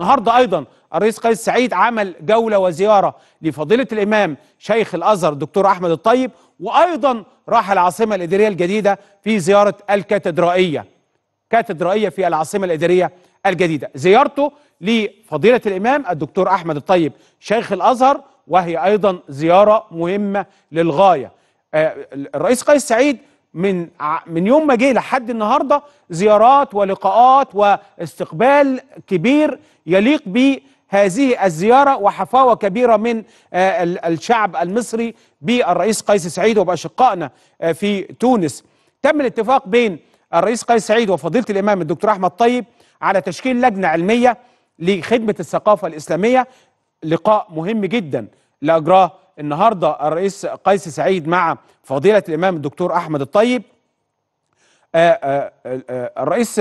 النهارده ايضا الرئيس قيس سعيد عمل جوله وزياره لفضيله الامام شيخ الازهر الدكتور احمد الطيب وايضا راح العاصمه الاداريه الجديده في زياره الكاتدرائيه كاتدرائيه في العاصمه الاداريه الجديده زيارته لفضيله الامام الدكتور احمد الطيب شيخ الازهر وهي ايضا زياره مهمه للغايه آه، الرئيس قيس سعيد من من يوم ما جه لحد النهارده زيارات ولقاءات واستقبال كبير يليق بهذه الزياره وحفاوه كبيره من آه، الشعب المصري بالرئيس قيس سعيد وباشقائنا آه، في تونس. تم الاتفاق بين الرئيس قيس سعيد وفضيله الامام الدكتور احمد طيب على تشكيل لجنه علميه لخدمه الثقافه الاسلاميه لقاء مهم جدا لاجراه النهارده الرئيس قيس سعيد مع فضيله الامام الدكتور احمد الطيب آه، آه، آه، الرئيس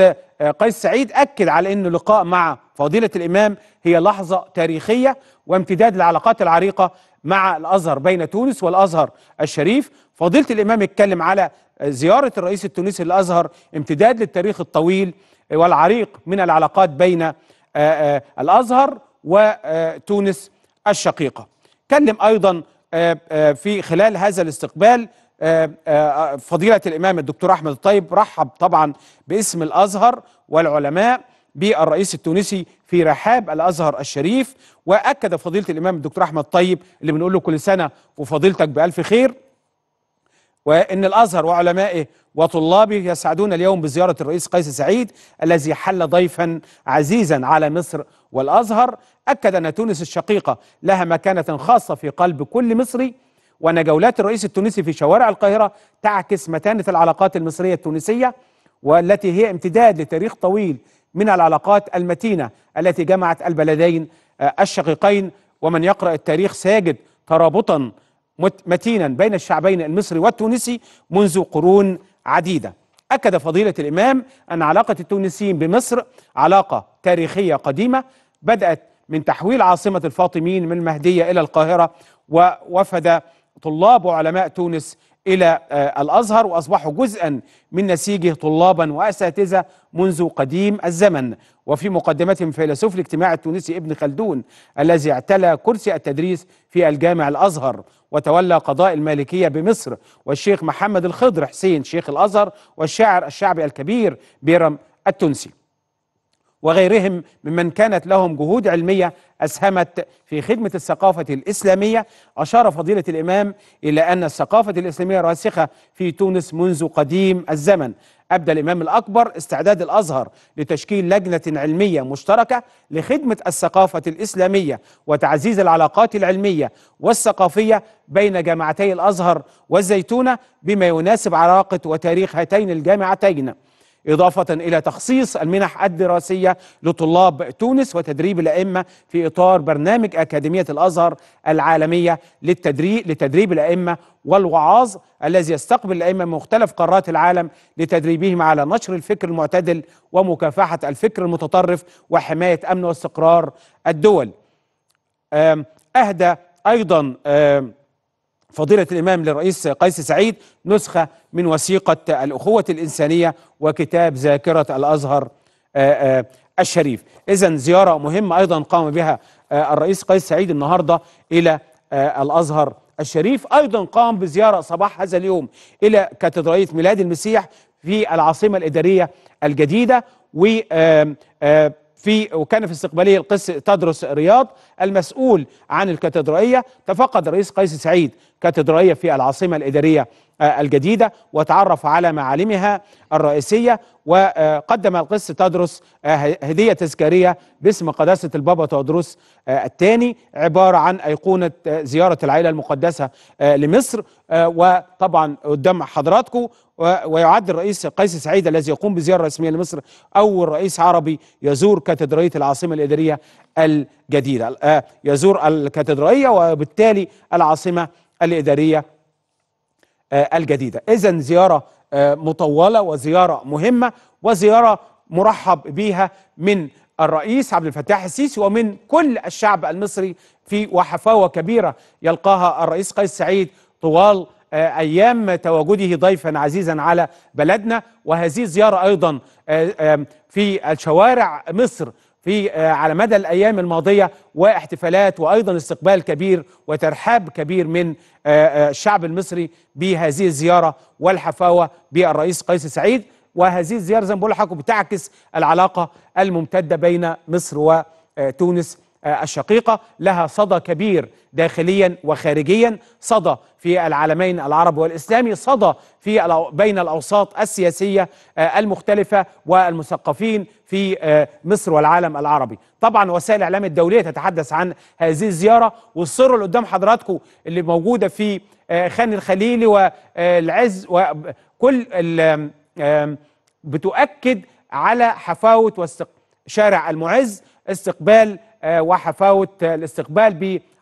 قيس سعيد اكد على ان اللقاء مع فضيله الامام هي لحظه تاريخيه وامتداد للعلاقات العريقه مع الازهر بين تونس والازهر الشريف فضيله الامام اتكلم على زياره الرئيس التونسي للازهر امتداد للتاريخ الطويل والعريق من العلاقات بين الازهر وتونس الشقيقه اتكلم ايضا آه، آه، في خلال هذا الاستقبال آه، فضيلة الإمام الدكتور أحمد الطيب رحب طبعا باسم الأزهر والعلماء بالرئيس التونسي في رحاب الأزهر الشريف وأكد فضيلة الإمام الدكتور أحمد الطيب اللي بنقول له كل سنة وفضيلتك بألف خير وأن الأزهر وعلمائه وطلابه يسعدون اليوم بزيارة الرئيس قيس سعيد الذي حل ضيفا عزيزا على مصر والأزهر أكد أن تونس الشقيقة لها مكانة خاصة في قلب كل مصري وأن جولات الرئيس التونسي في شوارع القاهرة تعكس متانة العلاقات المصرية التونسية والتي هي امتداد لتاريخ طويل من العلاقات المتينة التي جمعت البلدين الشقيقين ومن يقرأ التاريخ سيجد ترابطا متينا بين الشعبين المصري والتونسي منذ قرون عديدة أكد فضيلة الإمام أن علاقة التونسيين بمصر علاقة تاريخية قديمة بدأت من تحويل عاصمة الفاطميين من المهدية إلى القاهرة ووفد طلاب وعلماء تونس إلى آه، الأزهر وأصبحوا جزءا من نسيجه طلابا وأساتذة منذ قديم الزمن وفي مقدمتهم فيلسوف الاجتماع التونسي ابن خلدون الذي اعتلى كرسي التدريس في الجامع الأزهر وتولى قضاء المالكية بمصر والشيخ محمد الخضر حسين شيخ الأزهر والشاعر الشعبي الكبير بيرم التونسي وغيرهم ممن كانت لهم جهود علمية أسهمت في خدمة الثقافة الإسلامية أشار فضيلة الإمام إلى أن الثقافة الإسلامية راسخة في تونس منذ قديم الزمن أبدى الإمام الأكبر استعداد الأزهر لتشكيل لجنة علمية مشتركة لخدمة الثقافة الإسلامية وتعزيز العلاقات العلمية والثقافية بين جامعتي الأزهر والزيتونة بما يناسب علاقة وتاريخ هاتين الجامعتين إضافة إلى تخصيص المنح الدراسية لطلاب تونس وتدريب الأئمة في إطار برنامج أكاديمية الأزهر العالمية للتدريب, لتدريب الأئمة والوعاظ الذي يستقبل الأئمة من مختلف قارات العالم لتدريبهم على نشر الفكر المعتدل ومكافحة الفكر المتطرف وحماية أمن واستقرار الدول أهدى أيضا فضيلة الإمام للرئيس قيس سعيد نسخة من وثيقة الأخوة الإنسانية وكتاب ذاكرة الأزهر آه، آه، الشريف إذا زيارة مهمة أيضا قام بها آه، الرئيس قيس سعيد النهاردة إلى الأزهر الشريف أيضا قام بزيارة صباح هذا اليوم إلى كاتدرائية ميلاد المسيح في العاصمة الإدارية الجديدة و في وكان في استقباله القس تدرس رياض المسؤول عن الكاتدرائية تفقد الرئيس قيس سعيد كاتدرائية في العاصمة الإدارية الجديدة وتعرف على معالمها الرئيسية وقدم القس تدرس آه، هدية تذكارية باسم قداسة البابا تدرس آه، الثاني عبارة عن أيقونة آه، زيارة العائلة المقدسة لمصر وطبعا قدام حضراتكم ويعد الرئيس قيس سعيد الذي يقوم بزيارة رسمية لمصر أول رئيس عربي يزور كاتدرائية العاصمة الإدارية الجديدة يزور الكاتدرائية وبالتالي العاصمة الإدارية آه، الجديدة إذا زيارة آه، مطولة وزيارة مهمة وزيارة مرحب بها من الرئيس عبد الفتاح السيسي ومن كل الشعب المصري في وحفاوة كبيرة يلقاها الرئيس قيس سعيد طوال آه، أيام تواجده ضيفا عزيزا على بلدنا وهذه الزيارة أيضا في الشوارع مصر في آه، على مدى الايام الماضيه واحتفالات وايضا استقبال كبير وترحاب كبير من آه، آه، الشعب المصري بهذه الزياره والحفاوه بالرئيس قيس سعيد وهذه الزياره زي ما بقول لحضرتك بتعكس العلاقه الممتده بين مصر وتونس الشقيقة لها صدى كبير داخليا وخارجيا صدى في العالمين العربي والإسلامي صدى في بين الأوساط السياسية آه، المختلفة والمثقفين في آه، مصر والعالم العربي طبعا وسائل الإعلام الدولية تتحدث عن هذه الزيارة والصورة اللي قدام حضراتكم اللي موجودة في آه، خان الخليلي والعز وكل بتؤكد على حفاوة واستقبال شارع المعز استقبال آه، وحفاوه آه، الاستقبال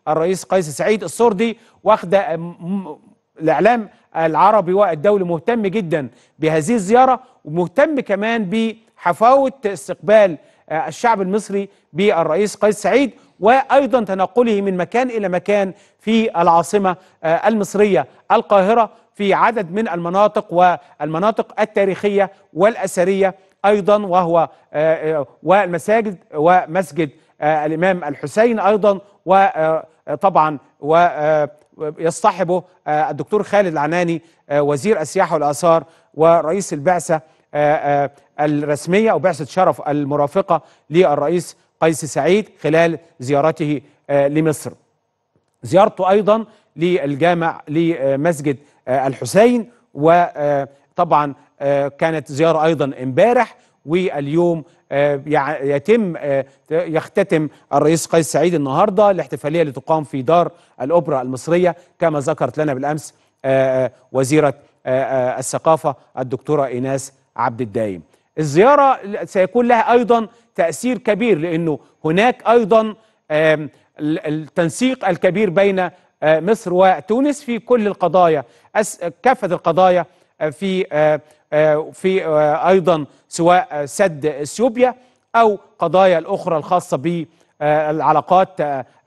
بالرئيس قيس سعيد السردي واخده الاعلام العربي والدولي مهتم جدا بهذه الزياره ومهتم كمان بحفاوه استقبال آه، الشعب المصري بالرئيس قيس سعيد وايضا تنقله من مكان الى مكان في العاصمه المصريه القاهره في عدد من المناطق والمناطق التاريخيه والاثريه ايضا وهو والمساجد ومسجد آه، الامام الحسين ايضا وطبعا آه، ويصطحبه آه، الدكتور خالد العناني وزير السياحه والاثار ورئيس البعثه الرسميه او بعثه شرف المرافقه للرئيس قيس سعيد خلال زيارته لمصر. زيارته ايضا للجامع لمسجد الحسين وطبعا كانت زياره ايضا امبارح واليوم آه، يتم آه، يختتم الرئيس قيس سعيد النهارده الاحتفاليه اللي تقام في دار الاوبرا المصريه كما ذكرت لنا بالامس آه، وزيره الثقافه الدكتوره ايناس عبد الدايم. الزياره سيكون لها ايضا تاثير كبير لانه هناك ايضا التنسيق الكبير بين مصر وتونس في كل القضايا كافه القضايا في آه، آه، في آه، ايضا سواء سد اثيوبيا او قضايا الاخرى الخاصه ب العلاقات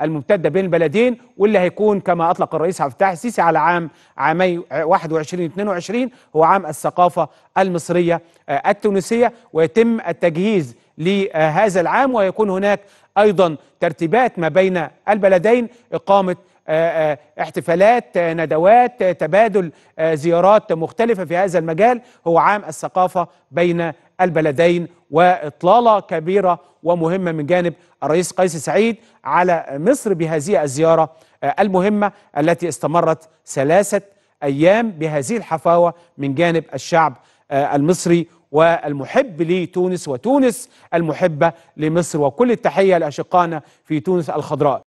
الممتده بين البلدين واللي هيكون كما اطلق الرئيس عبد الفتاح السيسي على عام عامي 21 22 هو عام الثقافه المصريه التونسيه ويتم التجهيز لهذا العام ويكون هناك ايضا ترتيبات ما بين البلدين اقامه آه، آه، احتفالات آه، ندوات تبادل زيارات مختلفة في هذا المجال هو عام الثقافة بين البلدين وإطلالة كبيرة ومهمة من جانب الرئيس قيس سعيد على مصر بهذه الزيارة المهمة التي استمرت ثلاثة أيام بهذه الحفاوة من جانب الشعب المصري والمحب لتونس وتونس المحبة لمصر وكل التحية لأشقائنا في تونس الخضراء